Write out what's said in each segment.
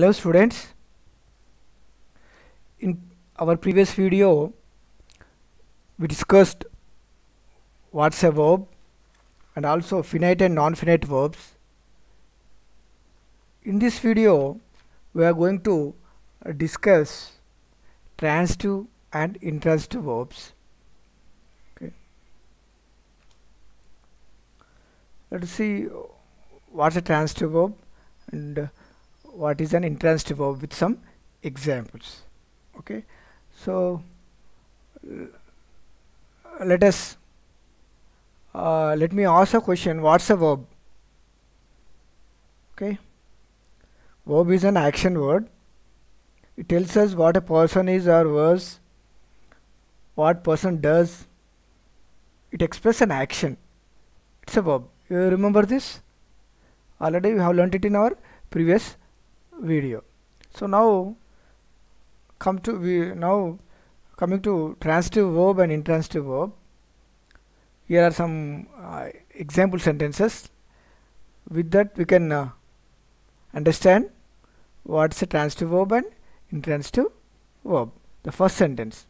hello students in our previous video we discussed what's a verb and also finite and non-finite verbs in this video we are going to discuss transitive and intransitive verbs okay. let's see what's a transitive verb and uh, what is an entrance verb with some examples okay so uh, let us uh, let me ask a question what's a verb okay verb is an action word it tells us what a person is or was what person does it expresses an action it's a verb you remember this already we have learnt it in our previous video so now come to we now coming to transitive verb and intransitive verb here are some uh, example sentences with that we can uh, understand what's a transitive verb and intransitive verb the first sentence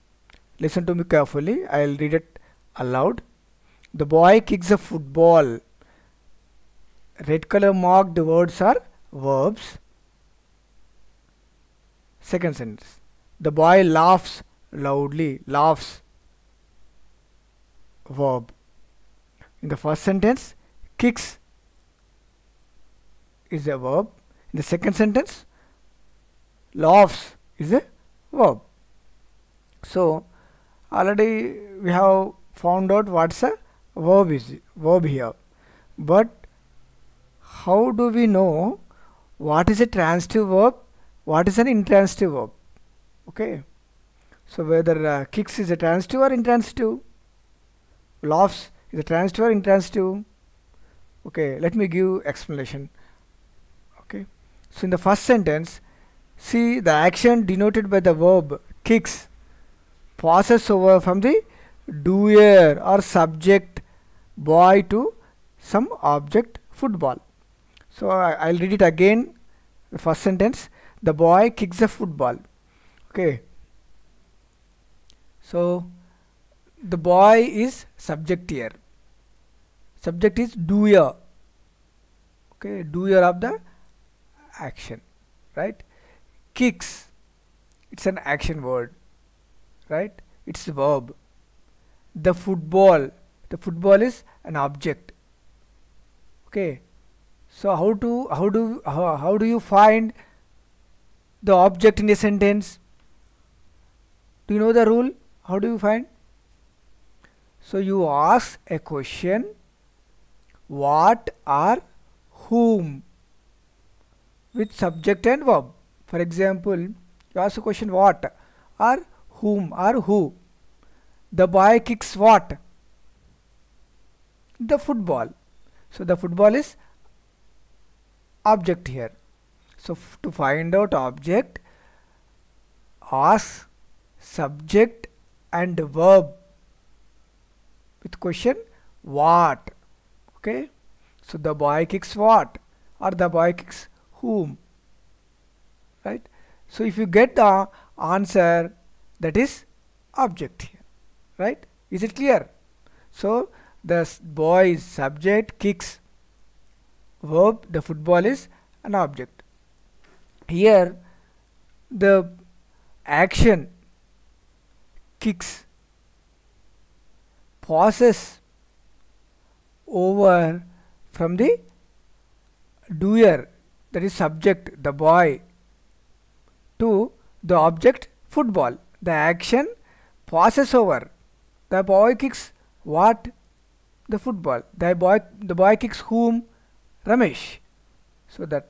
listen to me carefully i'll read it aloud the boy kicks a football red color marked words are verbs Second sentence. The boy laughs loudly. Laughs. Verb. In the first sentence, kicks is a verb. In the second sentence, laughs is a verb. So, already we have found out what's a verb is verb here. But how do we know what is a transitive verb what is an intransitive verb okay so whether uh, kicks is a transitive or intransitive laughs is a transitive or intransitive okay let me give explanation okay so in the first sentence see the action denoted by the verb kicks passes over from the doer or subject boy to some object football so I, i'll read it again the first sentence the boy kicks a football okay so the boy is subject here subject is doer okay doer of the action right kicks it's an action word right it's a verb the football the football is an object okay so how to how do how, how do you find the object in a sentence do you know the rule how do you find so you ask a question what are, whom with subject and verb for example you ask a question what or whom or who the boy kicks what the football so the football is object here so to find out object, ask subject and verb with question what okay so the boy kicks what or the boy kicks whom right so if you get the answer that is object here right is it clear so the boy is subject kicks verb the football is an object here the action kicks passes over from the doer that is subject the boy to the object football the action passes over the boy kicks what the football the boy the boy kicks whom ramesh so that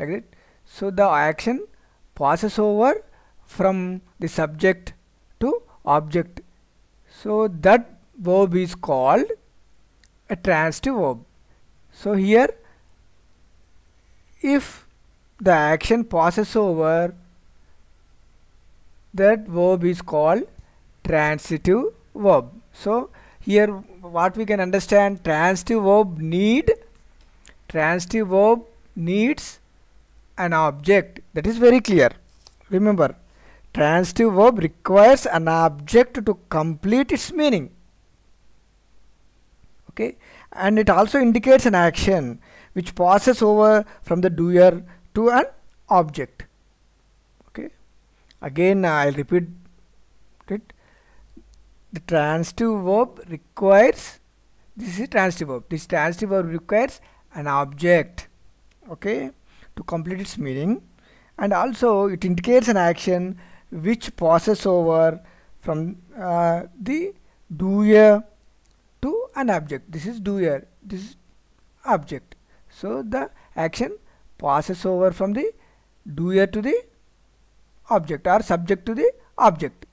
like that so, the action passes over from the subject to object. So, that verb is called a transitive verb. So, here if the action passes over that verb is called transitive verb. So, here what we can understand transitive verb need transitive verb needs an object that is very clear remember transitive verb requires an object to complete its meaning okay and it also indicates an action which passes over from the doer to an object okay again i'll repeat it the transitive verb requires this is transitive verb this transitive verb requires an object okay to complete its meaning and also it indicates an action which passes over from uh, the doer to an object this is doer this is object so the action passes over from the doer to the object or subject to the object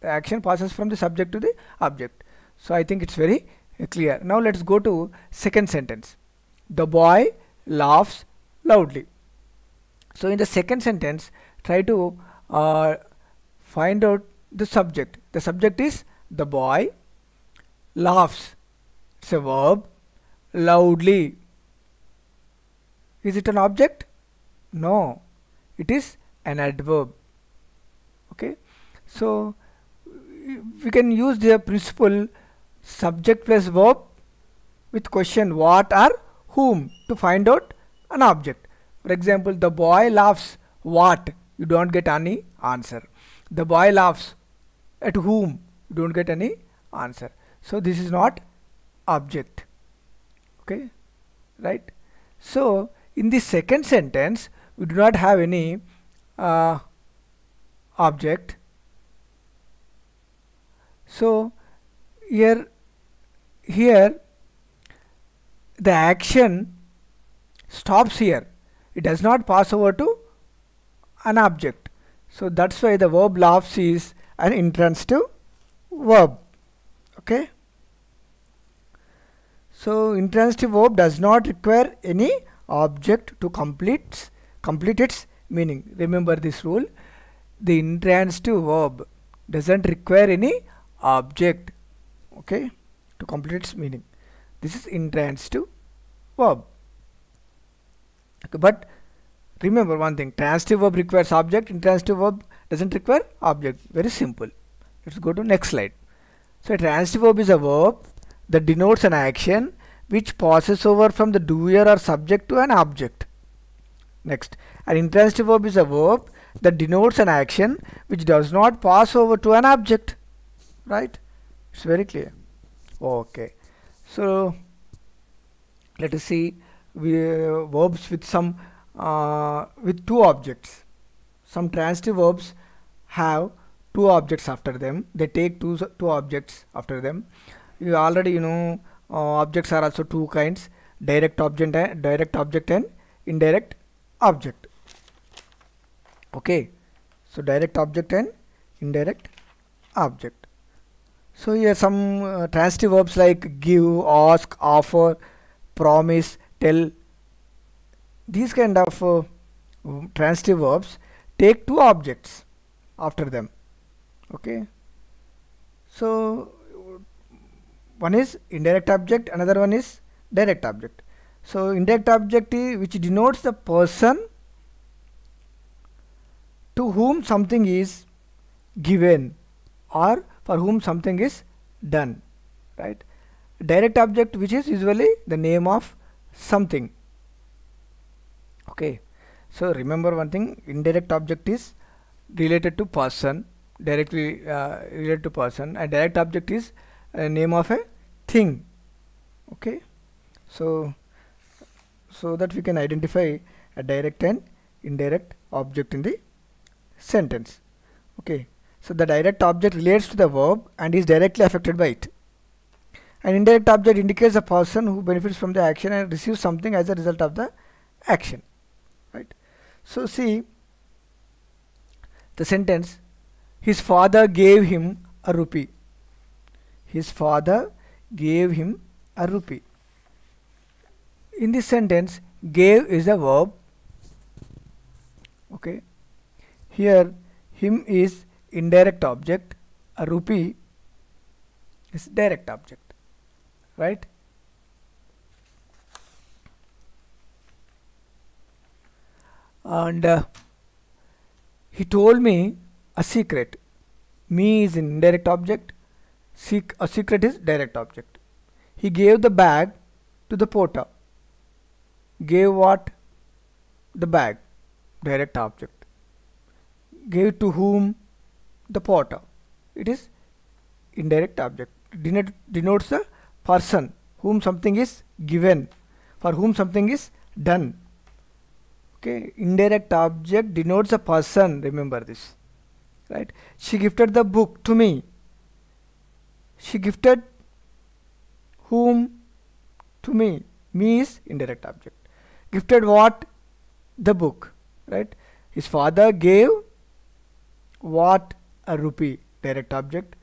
the action passes from the subject to the object so i think it's very clear now let's go to second sentence the boy laughs loudly. So in the second sentence, try to uh, find out the subject. The subject is the boy laughs. It's a verb. Loudly. Is it an object? No. It is an adverb. Okay. So we can use the principle subject plus verb with question what or whom to find out an object. For example, the boy laughs what? You don't get any answer. The boy laughs at whom? You don't get any answer. So this is not object. Okay, right? So in the second sentence, we do not have any uh, object. So here, here the action stops here it does not pass over to an object so that's why the verb laughs is an intransitive verb okay so intransitive verb does not require any object to complete complete its meaning remember this rule the intransitive verb doesn't require any object okay to complete its meaning this is intransitive verb okay, but remember one thing transitive verb requires object intransitive verb doesn't require object very simple let's go to next slide so a transitive verb is a verb that denotes an action which passes over from the doer or subject to an object next an intransitive verb is a verb that denotes an action which does not pass over to an object right it's very clear okay so let us see uh, verbs with some uh, with two objects some transitive verbs have two objects after them they take two two objects after them you already you know uh, objects are also two kinds direct object and direct object and indirect object okay so direct object and indirect object so here some uh, transitive verbs like give ask offer promise tell these kind of uh, transitive verbs take two objects after them okay so one is indirect object another one is direct object so indirect object which denotes the person to whom something is given or for whom something is done right direct object which is usually the name of something okay so remember one thing indirect object is related to person directly uh, related to person and direct object is a uh, name of a thing okay so so that we can identify a direct and indirect object in the sentence okay so the direct object relates to the verb and is directly affected by it an indirect object indicates a person who benefits from the action and receives something as a result of the action. Right. So see the sentence his father gave him a rupee. His father gave him a rupee. In this sentence gave is a verb. Okay. Here him is indirect object, a rupee is direct object right and uh, he told me a secret me is an indirect object Sec a secret is direct object he gave the bag to the porter gave what the bag direct object gave to whom the porter it is indirect object denotes a person whom something is given for whom something is done okay indirect object denotes a person remember this right she gifted the book to me she gifted whom to me me is indirect object gifted what the book right his father gave what a rupee direct object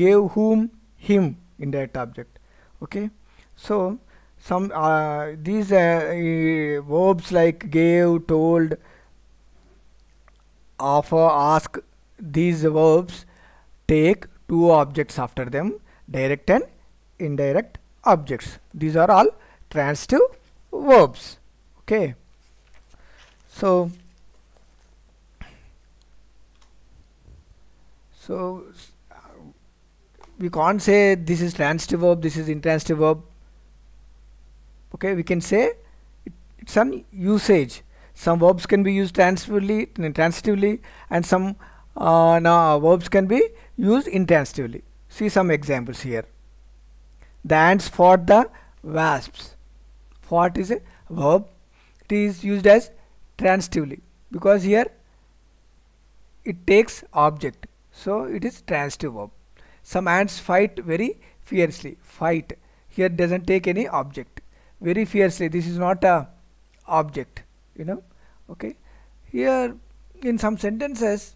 gave whom him indirect object okay so some uh, these uh, verbs like gave told offer ask these verbs take two objects after them direct and indirect objects these are all transitive verbs okay so so we can't say this is transitive verb, this is intransitive verb. Okay, we can say it, it's some usage. Some verbs can be used transitively, intransitively, and some uh, no, verbs can be used intransitively. See some examples here. The ants fought the wasps. Fought is a verb. It is used as transitively because here it takes object. So it is transitive verb. Some ants fight very fiercely. Fight. Here doesn't take any object. Very fiercely. This is not a object. You know. Okay. Here in some sentences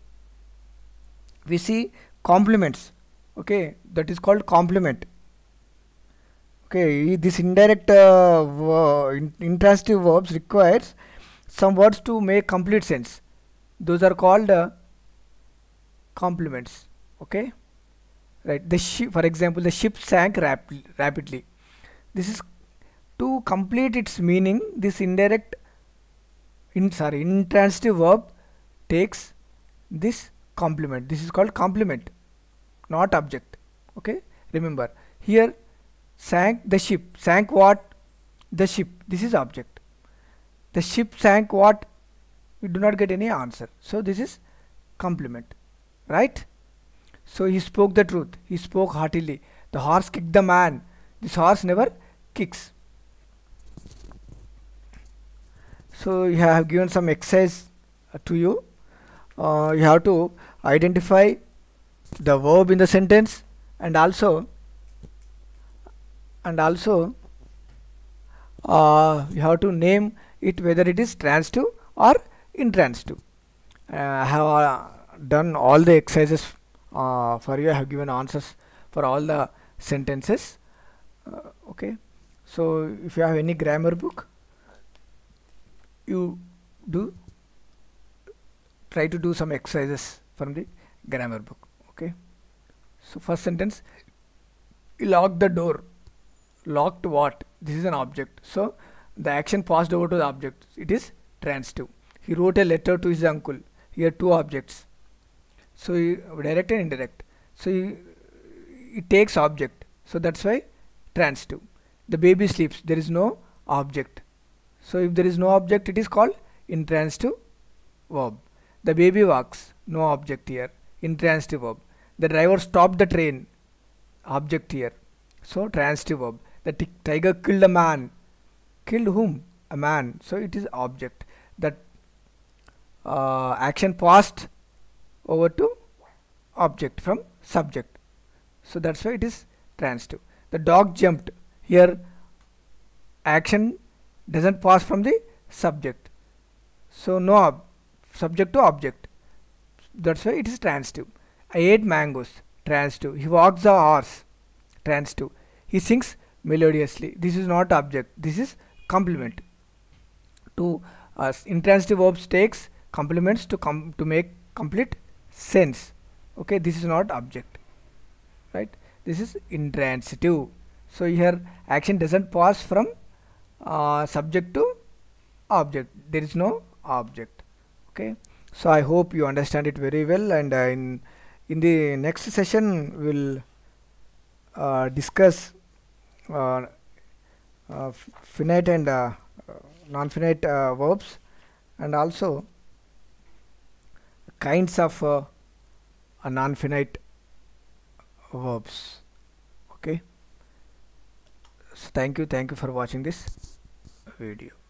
we see complements. Okay. That is called complement. Okay. This indirect uh, intransitive verbs requires some words to make complete sense. Those are called uh, complements. Okay right the ship for example the ship sank rap rapidly this is to complete its meaning this indirect in sorry intransitive verb takes this complement this is called complement not object okay remember here sank the ship sank what the ship this is object the ship sank what we do not get any answer so this is complement right so he spoke the truth. He spoke heartily. The horse kicked the man. This horse never kicks. So you have given some exercise uh, to you. Uh, you have to identify the verb in the sentence and also and also uh, you have to name it whether it is transitive or intransitive. Uh, I have uh, done all the exercises uh, for you I have given answers for all the sentences uh, okay so if you have any grammar book you do try to do some exercises from the grammar book okay so first sentence lock the door locked what this is an object so the action passed over to the object it is transitive he wrote a letter to his uncle here two objects so direct and indirect so it takes object so that's why transitive the baby sleeps there is no object so if there is no object it is called intransitive verb the baby walks no object here intransitive verb the driver stopped the train object here so transitive verb the tiger killed a man killed whom a man so it is object that uh, action past over to object from subject so that's why it is transitive the dog jumped here action doesn't pass from the subject so no subject to object that's why it is transitive i ate mangoes transitive he walks the horse transitive he sings melodiously this is not object this is complement to us uh, intransitive verbs takes complements to come to make complete sense okay this is not object right this is intransitive so here action doesn't pass from uh, subject to object there is no object okay so i hope you understand it very well and uh, in in the next session we'll uh, discuss uh, uh, finite and uh, non-finite verbs and also kinds of uh, non-finite verbs okay so thank you thank you for watching this video